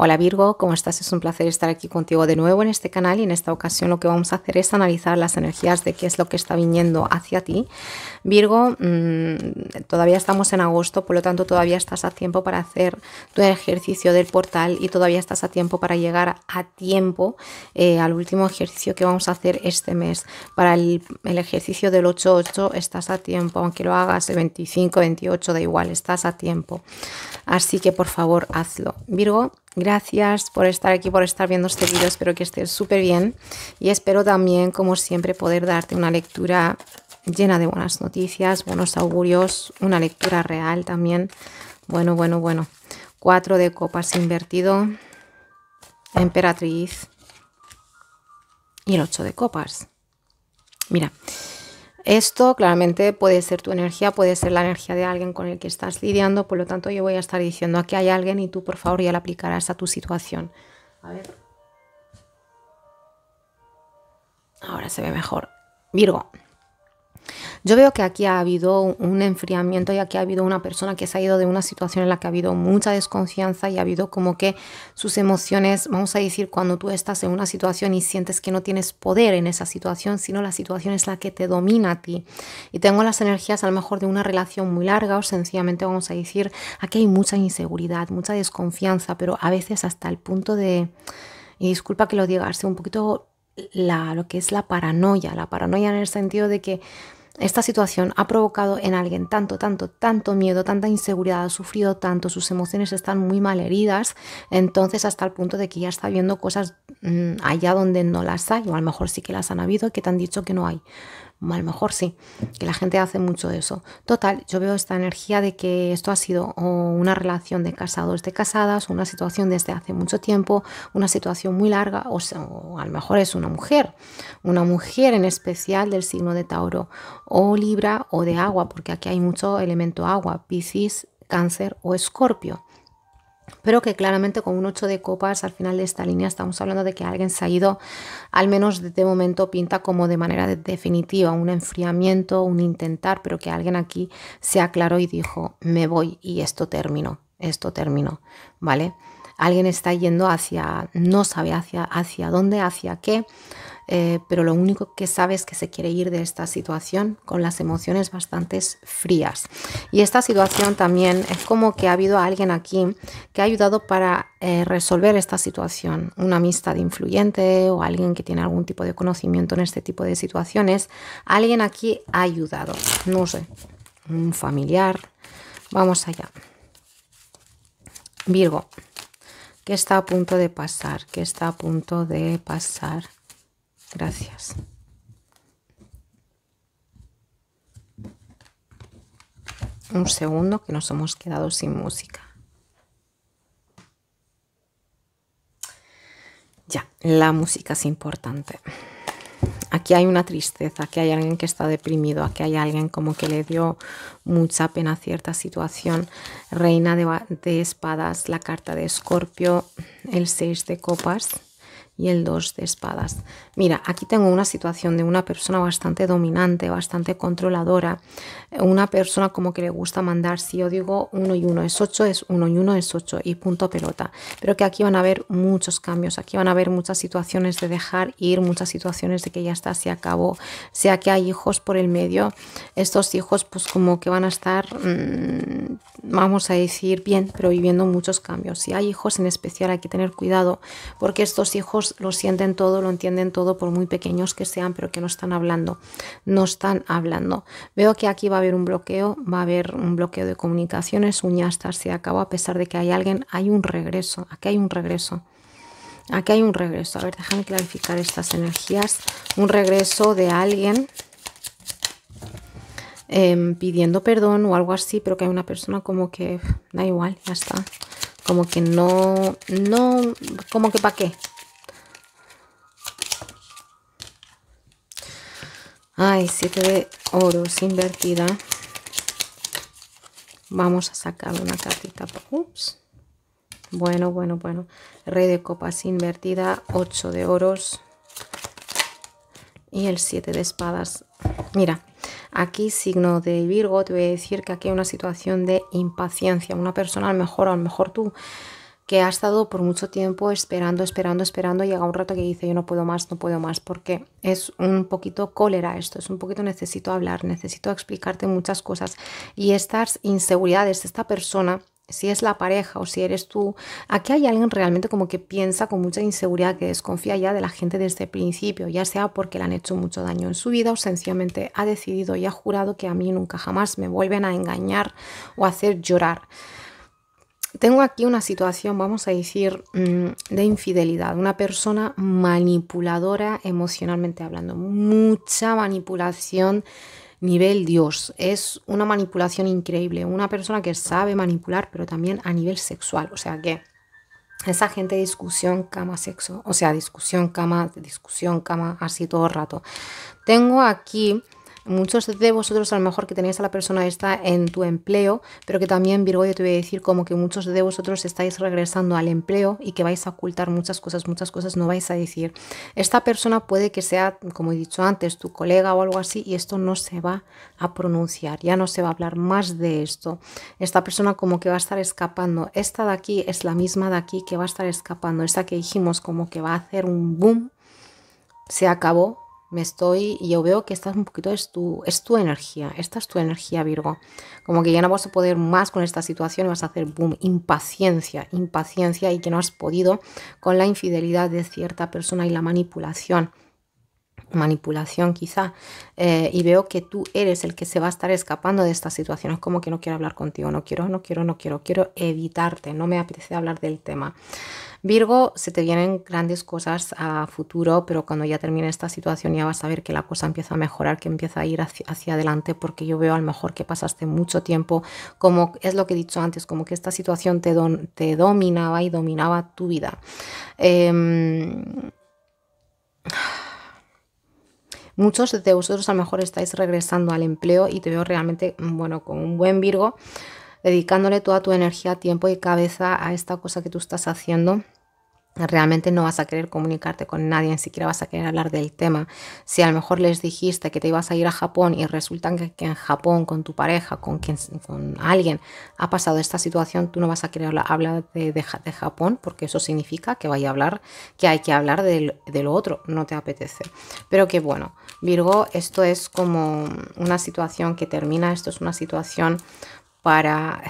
Hola Virgo, ¿cómo estás? Es un placer estar aquí contigo de nuevo en este canal y en esta ocasión lo que vamos a hacer es analizar las energías de qué es lo que está viniendo hacia ti. Virgo, mm, todavía estamos en agosto, por lo tanto todavía estás a tiempo para hacer tu ejercicio del portal y todavía estás a tiempo para llegar a tiempo eh, al último ejercicio que vamos a hacer este mes. Para el, el ejercicio del 8-8 estás a tiempo, aunque lo hagas el 25, 28, da igual, estás a tiempo. Así que por favor hazlo. Virgo, Gracias por estar aquí, por estar viendo este vídeo. Espero que estés súper bien y espero también, como siempre, poder darte una lectura llena de buenas noticias, buenos augurios, una lectura real también. Bueno, bueno, bueno. Cuatro de copas invertido, emperatriz y el ocho de copas. Mira, esto claramente puede ser tu energía, puede ser la energía de alguien con el que estás lidiando, por lo tanto yo voy a estar diciendo aquí hay alguien y tú por favor ya la aplicarás a tu situación. A ver. Ahora se ve mejor. Virgo. Yo veo que aquí ha habido un enfriamiento y aquí ha habido una persona que se ha ido de una situación en la que ha habido mucha desconfianza y ha habido como que sus emociones, vamos a decir, cuando tú estás en una situación y sientes que no tienes poder en esa situación, sino la situación es la que te domina a ti. Y tengo las energías a lo mejor de una relación muy larga o sencillamente vamos a decir, aquí hay mucha inseguridad, mucha desconfianza, pero a veces hasta el punto de... Y disculpa que lo diga, un poquito la, lo que es la paranoia, la paranoia en el sentido de que esta situación ha provocado en alguien tanto, tanto, tanto miedo, tanta inseguridad, ha sufrido tanto, sus emociones están muy mal heridas, entonces hasta el punto de que ya está viendo cosas mm, allá donde no las hay, o a lo mejor sí que las han habido, que te han dicho que no hay a lo mejor sí, que la gente hace mucho eso. Total, yo veo esta energía de que esto ha sido una relación de casados, de casadas, una situación desde hace mucho tiempo, una situación muy larga, o, a lo mejor es una mujer, una mujer en especial del signo de Tauro, o Libra o de agua, porque aquí hay mucho elemento agua, Piscis, Cáncer o Escorpio pero que claramente con un 8 de copas al final de esta línea estamos hablando de que alguien se ha ido, al menos de momento pinta como de manera definitiva, un enfriamiento, un intentar, pero que alguien aquí se aclaró y dijo, me voy y esto terminó, esto terminó, ¿vale? Alguien está yendo hacia, no sabe hacia, hacia dónde, hacia qué, eh, pero lo único que sabe es que se quiere ir de esta situación con las emociones bastante frías. Y esta situación también es como que ha habido alguien aquí que ha ayudado para eh, resolver esta situación, una amistad influyente o alguien que tiene algún tipo de conocimiento en este tipo de situaciones, alguien aquí ha ayudado, no sé, un familiar. Vamos allá. Virgo, ¿qué está a punto de pasar? ¿Qué está a punto de pasar? Gracias. Un segundo que nos hemos quedado sin música. Ya, la música es importante. Aquí hay una tristeza, aquí hay alguien que está deprimido, aquí hay alguien como que le dio mucha pena a cierta situación. Reina de, de espadas, la carta de escorpio, el 6 de copas y el 2 de espadas. Mira, aquí tengo una situación de una persona bastante dominante, bastante controladora, una persona como que le gusta mandar, si yo digo 1 y 1 es 8, es 1 y 1 es 8 y punto pelota, pero que aquí van a haber muchos cambios, aquí van a haber muchas situaciones de dejar ir, muchas situaciones de que ya está, se acabó, sea que hay hijos por el medio, estos hijos pues como que van a estar, mm, vamos a decir, bien, pero viviendo muchos cambios. Si hay hijos en especial hay que tener cuidado porque estos hijos lo sienten todo, lo entienden todo, por muy pequeños que sean, pero que no están hablando, no están hablando. Veo que aquí va a haber un bloqueo, va a haber un bloqueo de comunicaciones, uñas ya está, se acabó, a pesar de que hay alguien, hay un regreso, aquí hay un regreso. Aquí hay un regreso. A ver, déjame clarificar estas energías. Un regreso de alguien em, pidiendo perdón o algo así, pero que hay una persona como que da igual, ya está. Como que no, no, como que para qué, Ay, siete de oros invertida. Vamos a sacar una cartita. Ups. Bueno, bueno, bueno. Rey de copas invertida, 8 de oros y el 7 de espadas. Mira, aquí signo de Virgo, te voy a decir que aquí hay una situación de impaciencia. Una persona, a mejor, a lo mejor tú que ha estado por mucho tiempo esperando, esperando, esperando, llega un rato que dice yo no puedo más, no puedo más, porque es un poquito cólera esto, es un poquito necesito hablar, necesito explicarte muchas cosas y estas inseguridades, esta persona si es la pareja o si eres tú, aquí hay alguien realmente como que piensa con mucha inseguridad, que desconfía ya de la gente desde el principio, ya sea porque le han hecho mucho daño en su vida o sencillamente ha decidido y ha jurado que a mí nunca jamás me vuelven a engañar o hacer llorar. Tengo aquí una situación, vamos a decir, mm, de infidelidad, una persona manipuladora emocionalmente hablando, mucha manipulación nivel Dios, es una manipulación increíble, una persona que sabe manipular, pero también a nivel sexual, o sea que esa gente discusión, cama, sexo, o sea, discusión, cama, discusión, cama, así todo el rato. Tengo aquí Muchos de vosotros a lo mejor que tenéis a la persona está en tu empleo, pero que también Virgo yo te voy a decir como que muchos de vosotros estáis regresando al empleo y que vais a ocultar muchas cosas, muchas cosas no vais a decir. Esta persona puede que sea, como he dicho antes, tu colega o algo así y esto no se va a pronunciar, ya no se va a hablar más de esto. Esta persona como que va a estar escapando. Esta de aquí es la misma de aquí que va a estar escapando. Esta que dijimos como que va a hacer un boom, se acabó me estoy, yo veo que estás un poquito, es tu, es tu energía, esta es tu energía Virgo, como que ya no vas a poder más con esta situación vas a hacer boom, impaciencia, impaciencia y que no has podido con la infidelidad de cierta persona y la manipulación manipulación quizá, eh, y veo que tú eres el que se va a estar escapando de estas situaciones, como que no quiero hablar contigo, no quiero, no quiero, no quiero, quiero evitarte, no me apetece hablar del tema. Virgo, se te vienen grandes cosas a futuro, pero cuando ya termine esta situación ya vas a ver que la cosa empieza a mejorar, que empieza a ir hacia, adelante, porque yo veo a lo mejor que pasaste mucho tiempo, como es lo que he dicho antes, como que esta situación te, te dominaba y dominaba tu vida. Em, Muchos de vosotros a lo mejor estáis regresando al empleo y te veo realmente, bueno, con un buen Virgo, dedicándole toda tu energía, tiempo y cabeza a esta cosa que tú estás haciendo realmente no vas a querer comunicarte con nadie, ni siquiera vas a querer hablar del tema. Si a lo mejor les dijiste que te ibas a ir a Japón y resulta que, en Japón con tu pareja, con, quien, con alguien ha pasado esta situación, tú no vas a querer hablar, de, Japón porque eso significa que vaya a hablar, que hay que hablar de lo otro, no te apetece. Pero que bueno, Virgo, esto es como una situación que termina, esto es una situación para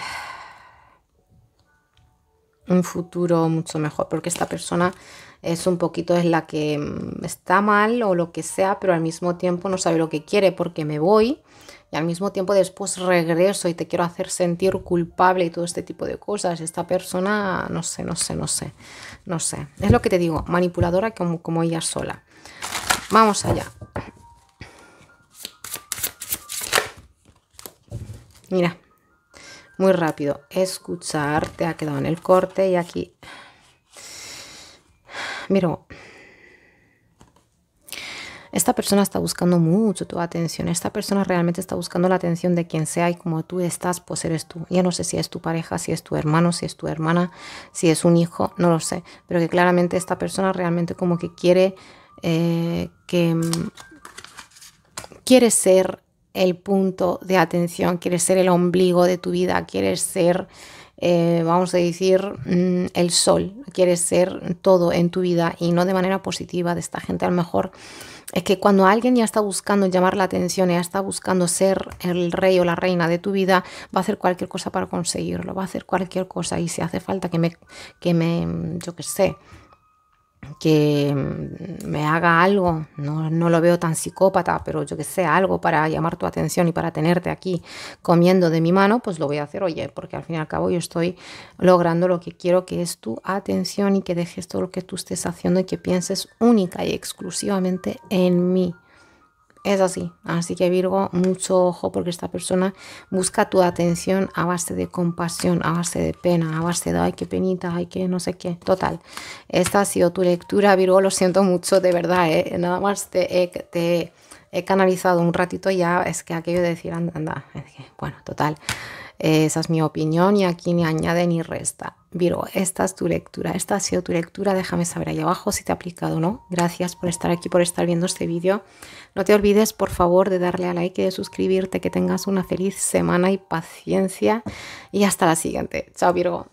un futuro mucho mejor, porque esta persona es un poquito es la que mm, está mal o lo que sea, pero al mismo tiempo no sabe lo que quiere porque me voy y al mismo tiempo después regreso y te quiero hacer sentir culpable y todo este tipo de cosas. Esta persona, no sé, no sé, no sé, no sé. Es lo que te digo, manipuladora como, como ella sola. Vamos allá. Mira, muy rápido. Escuchar, te ha quedado en el corte y aquí. Miro, esta persona está buscando mucho tu atención. Esta persona realmente está buscando la atención de quien sea y como tú estás, pues eres tú. Ya no sé si es tu pareja, si es tu hermano, si es tu hermana, si es un hijo, no lo sé. Pero que claramente esta persona realmente como que quiere eh, que mm, quiere ser el punto de atención, quieres ser el ombligo de tu vida, quieres ser, eh, vamos a decir, mm, el sol, quieres ser todo en tu vida y no de manera positiva de esta gente a lo mejor. Es que cuando alguien ya está buscando llamar la atención, ya está buscando ser el rey o la reina de tu vida, va a hacer cualquier cosa para conseguirlo, va a hacer cualquier cosa y si hace falta que me, que me yo qué sé, que mm, me haga algo, no, lo veo tan psicópata, pero yo que sé, algo para llamar tu atención y para tenerte aquí comiendo de mi mano, pues lo voy a hacer, oye, porque al fin y al cabo yo estoy logrando lo que quiero, que es tu atención y que dejes todo lo que tú estés haciendo y que pienses única y exclusivamente en mí. Es así. Así que Virgo, mucho ojo porque esta persona busca tu atención a base de compasión, a base de pena, a base de ay, qué penita, ay, qué no sé qué. Total. Esta ha sido tu lectura, Virgo. Lo siento mucho, de verdad. ¿eh? Nada más te, he canalizado un ratito ya, es que aquello de decir, anda, bueno, total, esa es mi opinión y aquí ni añade ni resta. Virgo, esta es tu lectura, esta ha sido tu lectura, déjame saber ahí abajo si te ha aplicado o no. Gracias por estar aquí, por estar viendo este vídeo. No te olvides, por favor, de darle a like y de suscribirte, que tengas una feliz semana y paciencia. Y hasta la siguiente. Chao Virgo.